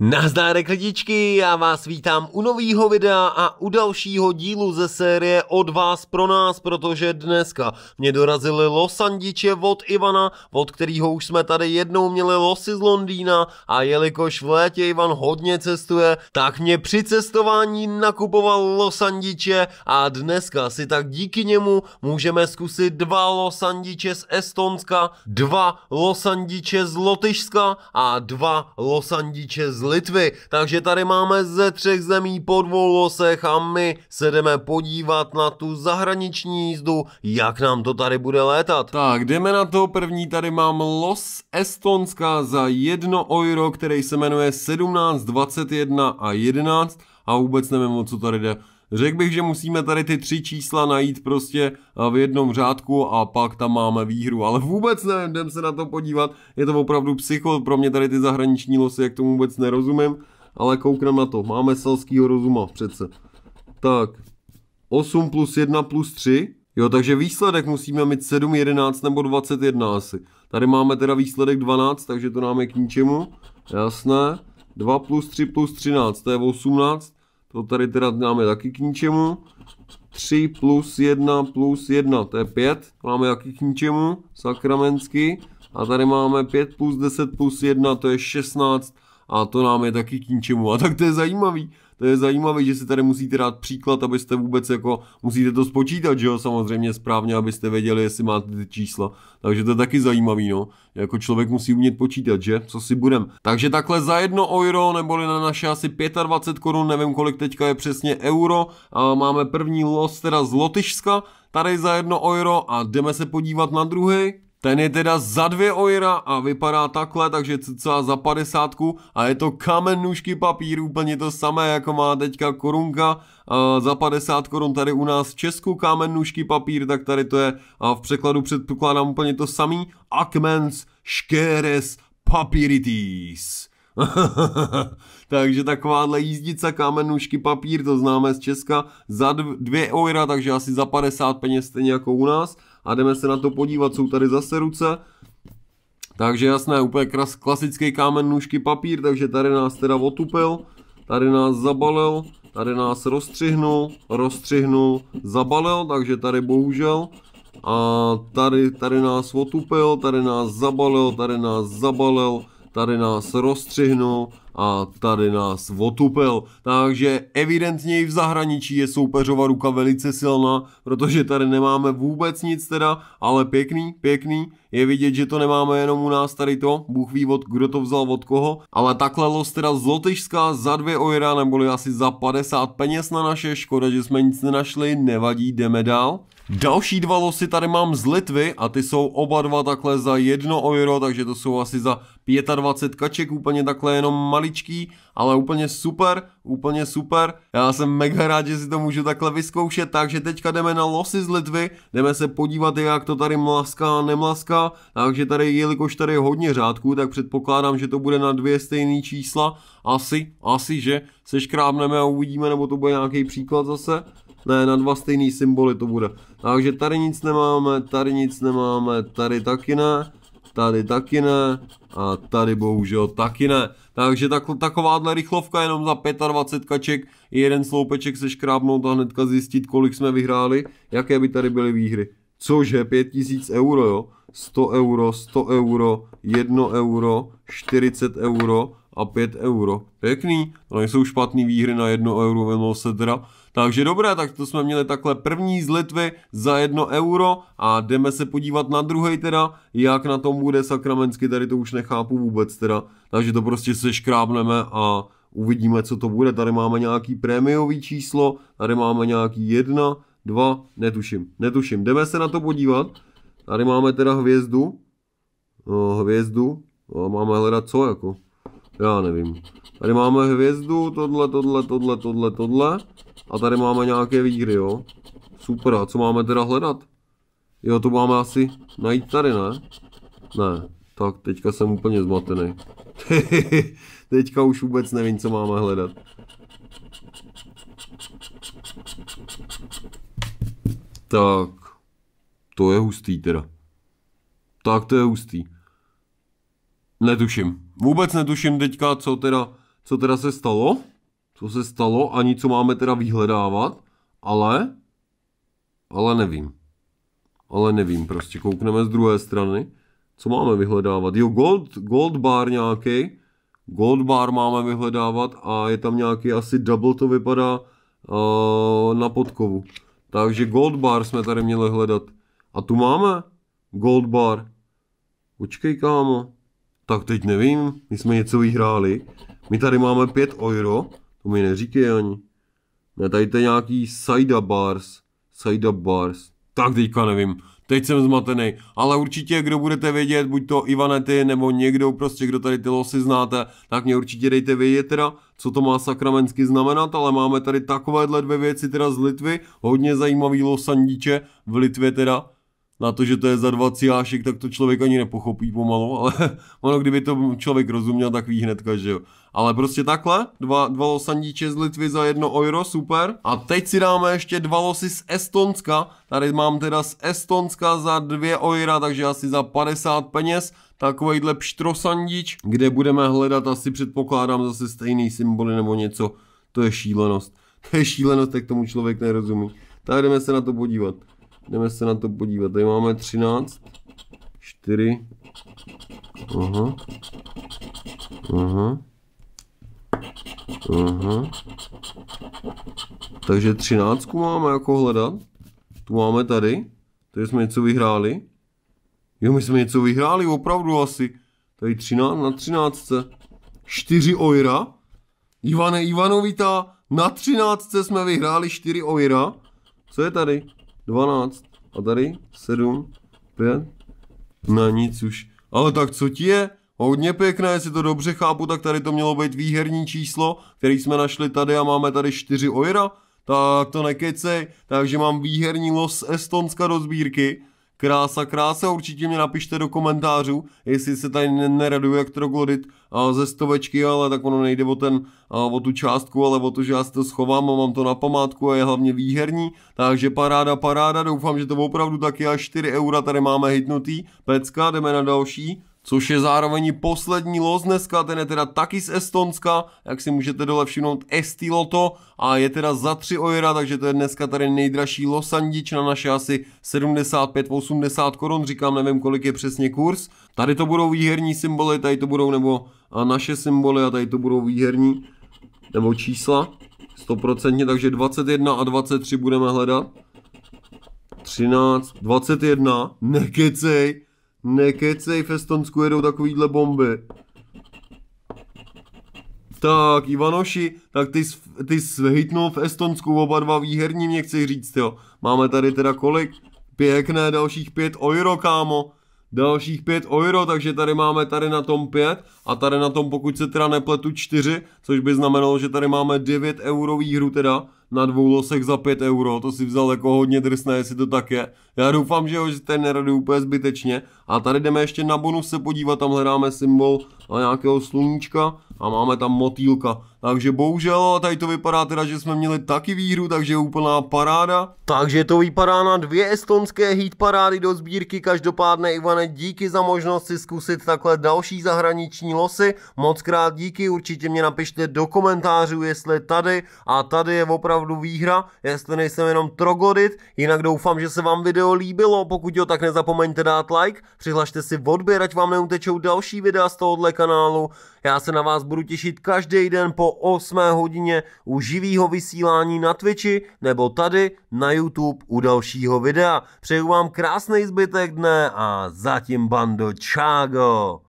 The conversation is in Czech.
Nazdárek lidičky, já vás vítám u nového videa a u dalšího dílu ze série Od vás pro nás, protože dneska mě dorazily losandiče od Ivana, od kterého už jsme tady jednou měli losy z Londýna a jelikož v létě Ivan hodně cestuje, tak mě při cestování nakupoval losandiče a dneska si tak díky němu můžeme zkusit dva losandiče z Estonska, dva losandiče z Lotyšska a dva losandiče z Litvy. Takže tady máme ze třech zemí dvou losech a my se jdeme podívat na tu zahraniční jízdu, jak nám to tady bude létat. Tak, jdeme na to. První tady mám Los Estonska za jedno euro, který se jmenuje 1721 a 11 a vůbec nevím, o co tady jde. Řekl bych, že musíme tady ty tři čísla najít prostě eh, v jednom řádku a pak tam máme výhru, ale vůbec ne, jdem se na to podívat, je to opravdu psycho, pro mě tady ty zahraniční losy, jak tomu vůbec nerozumím, ale koukneme na to, máme selskýho rozuma přece. Tak, 8 plus 1 plus 3, Jo, takže výsledek musíme mít 7, 11 nebo 21 asi. Tady máme teda výsledek 12, takže to nám je k ničemu. Jasné. 2 plus 3 plus 13, to je 18. To tady teda máme taky k ničemu. 3 plus 1 plus 1, to je 5. To máme taky k ničemu, sakramensky. A tady máme 5 plus 10 plus 1, to je 16. A to nám je taky k ničemu. A tak to je zajímavý to je zajímavé, že si tady musíte dát příklad, abyste vůbec jako, musíte to spočítat, že jo, samozřejmě správně, abyste věděli, jestli máte ty čísla. Takže to je taky zajímavý, no. Jako člověk musí umět počítat, že? Co si budem. Takže takhle za jedno euro, neboli na naše asi 25 korun, nevím kolik teďka je přesně euro. A máme první los teda z Lotyšska, tady za jedno euro a jdeme se podívat na druhý. Ten je teda za dvě ojra a vypadá takhle, takže cca za padesátku a je to kamen nůžky papír, úplně to samé, jako má teďka korunka a za 50 korun tady u nás v Česku, kámen nůžky papír, tak tady to je a v překladu předpokládám úplně to samý. Akmens škeres papiritis. takže takováhle jízdice kamenůšky papír, to známe z Česka, za dvě eura, takže asi za 50 peněz stejně jako u nás a jdeme se na to podívat. Jsou tady zase ruce, takže jasné, úplně kras, klasický kámen, nůžky, papír, takže tady nás teda otupil, tady nás zabalil, tady nás rozstřihnul, rozstřihnul, zabalil, takže tady bohužel a tady, tady nás otupil, tady nás zabalil, tady nás zabalil, tady nás rozstřihnul, a tady nás otupil. Takže evidentně i v zahraničí je soupeřova ruka velice silná, protože tady nemáme vůbec nic teda, ale pěkný, pěkný. Je vidět, že to nemáme jenom u nás tady to, Bůh ví od kdo to vzal od koho, ale takhle los teda z Lotyšska za dvě ojera, neboli asi za 50 peněz na naše, škoda, že jsme nic nenašli, nevadí, jdeme dál. Další dva losy tady mám z Litvy a ty jsou oba dva takhle za jedno euro, takže to jsou asi za 25 kaček, úplně takhle jenom malý maličký, ale úplně super, úplně super. Já jsem mega rád, že si to můžu takhle vyzkoušet, takže teďka jdeme na losy z Litvy, jdeme se podívat, jak to tady mlaská a nemlaská, takže tady, jelikož tady je hodně řádků, tak předpokládám, že to bude na dvě stejné čísla, asi, asi, že se škrábneme a uvidíme, nebo to bude nějaký příklad zase. Ne, na dva stejný symboly to bude. Takže tady nic nemáme, tady nic nemáme, tady taky ne tady taky ne a tady bohužel taky ne. Takže tak, takováhle rychlovka jenom za 25 kaček, jeden sloupeček se škrábnout a hnedka zjistit, kolik jsme vyhráli, jaké by tady byly výhry. Cože 5000 euro, jo? 100 euro, 100 euro, 1 euro, 40 euro a 5 euro. Pěkný, to nejsou špatný výhry na 1 euro ve Mosedra. Takže dobré, tak to jsme měli takhle první z Litvy za 1 euro a jdeme se podívat na druhý teda, jak na tom bude sakramensky, tady to už nechápu vůbec teda. Takže to prostě se škrábneme a uvidíme, co to bude. Tady máme nějaký prémiový číslo, tady máme nějaký jedna, dva, netuším, netuším. Jdeme se na to podívat. Tady máme teda hvězdu. No, hvězdu. No, máme hledat co jako. Já nevím. Tady máme hvězdu, tohle, tohle, tohle, tohle, tohle. A tady máme nějaké víry, jo. Super, a co máme teda hledat? Jo, to máme asi najít tady, ne? Ne, tak teďka jsem úplně zmatený. teďka už vůbec nevím, co máme hledat. Tak, to je hustý teda. Tak to je hustý. Netuším. Vůbec netuším teďka, co teda, co teda se stalo. Co se stalo, ani co máme teda vyhledávat. Ale, ale nevím. Ale nevím, prostě koukneme z druhé strany. Co máme vyhledávat? Jo, gold, gold bar nějaký. Gold bar máme vyhledávat a je tam nějaký asi double to vypadá uh, na podkovu. Takže gold bar jsme tady měli hledat. A tu máme gold bar. Počkej, kámo. Tak teď nevím, my jsme něco vyhráli. My tady máme 5 euro, to mi neříkej ani. Ne, tady to je nějaký Saida bars. Saida bars. Tak teďka nevím. Teď jsem zmatený, ale určitě, kdo budete vědět, buď to Ivanety nebo někdo prostě, kdo tady ty losy znáte, tak mě určitě dejte vědět teda, co to má sakramensky znamenat, ale máme tady takovéhle dvě věci teda z Litvy, hodně zajímavý losandíče v Litvě teda, na to, že to je za dva ciášek, tak to člověk ani nepochopí pomalu, ale ono, kdyby to člověk rozuměl, tak ví hnedka, že jo. Ale prostě takhle, dva, dva losandíče z Litvy za jedno euro, super. A teď si dáme ještě dva losy z Estonska, tady mám teda z Estonska za dvě eura, takže asi za 50 peněz, takovejhle pštrosandíč, kde budeme hledat asi předpokládám zase stejný symboly nebo něco, to je šílenost. To je šílenost, tak tomu člověk nerozumí. Tak jdeme se na to podívat. Jdeme se na to podívat. Tady máme 13, 4, aha, aha, aha. Takže 13 máme jako hledat. Tu máme tady. To jsme něco vyhráli. Jo, my jsme něco vyhráli, opravdu asi. Tady 13 na 13. 4 ojra. Ivane Ivanovita, na 13 jsme vyhráli 4 ojra. Co je tady? 12. A tady 7, 5. Na nic už. Ale tak co ti je? Hodně pěkné, jestli to dobře chápu, tak tady to mělo být výherní číslo, který jsme našli tady a máme tady 4 ojra. Tak to nekecej, takže mám výherní los Estonska do sbírky. Krása, krása, určitě mě napište do komentářů, jestli se tady neraduje, jak troglodit ze stovečky, ale tak ono nejde o, ten, o tu částku, ale o to, že já si to schovám a mám to na památku a je hlavně výherní, takže paráda, paráda, doufám, že to opravdu taky až 4 eura tady máme hitnutý, pecka, jdeme na další, což je zároveň poslední los dneska, ten je teda taky z Estonska, jak si můžete dole všimnout Estiloto a je teda za 3 ojera, takže to je dneska tady nejdražší losandič na naše asi 75-80 korun, říkám, nevím kolik je přesně kurz. Tady to budou výherní symboly, tady to budou nebo naše symboly a tady to budou výherní nebo čísla. 100%, takže 21 a 23 budeme hledat. 13, 21, nekecej, Nekecej, v Estonsku jedou takovýhle bomby. Tak, Ivanoši, tak ty, jsi, ty jsi hitnul v Estonsku oba dva výherní, mě chci říct, jo. Máme tady teda kolik? Pěkné, dalších pět euro, kámo. Dalších pět euro, takže tady máme tady na tom pět a tady na tom, pokud se teda nepletu čtyři, což by znamenalo, že tady máme 9 eurový hru teda, na dvou losech za 5 euro, to si vzal jako hodně drsné, jestli to tak je. Já doufám, že ho jste nerady úplně zbytečně. A tady jdeme ještě na bonus se podívat, tam hledáme symbol a nějakého sluníčka a máme tam motýlka. Takže bohužel, tady to vypadá teda, že jsme měli taky výhru, takže úplná paráda. Takže to vypadá na dvě estonské hit parády do sbírky. Každopádně, Ivane, díky za možnost si zkusit takhle další zahraniční losy. Moc krát díky, určitě mě napište do komentářů, jestli tady a tady je opravdu opravdu výhra, jestli nejsem jenom trogodit, jinak doufám, že se vám video líbilo, pokud jo, tak nezapomeňte dát like, přihlašte si odběr, ať vám neutečou další videa z tohohle kanálu, já se na vás budu těšit každý den po 8 hodině u živýho vysílání na Twitchi nebo tady na YouTube u dalšího videa. Přeju vám krásný zbytek dne a zatím bando čágo!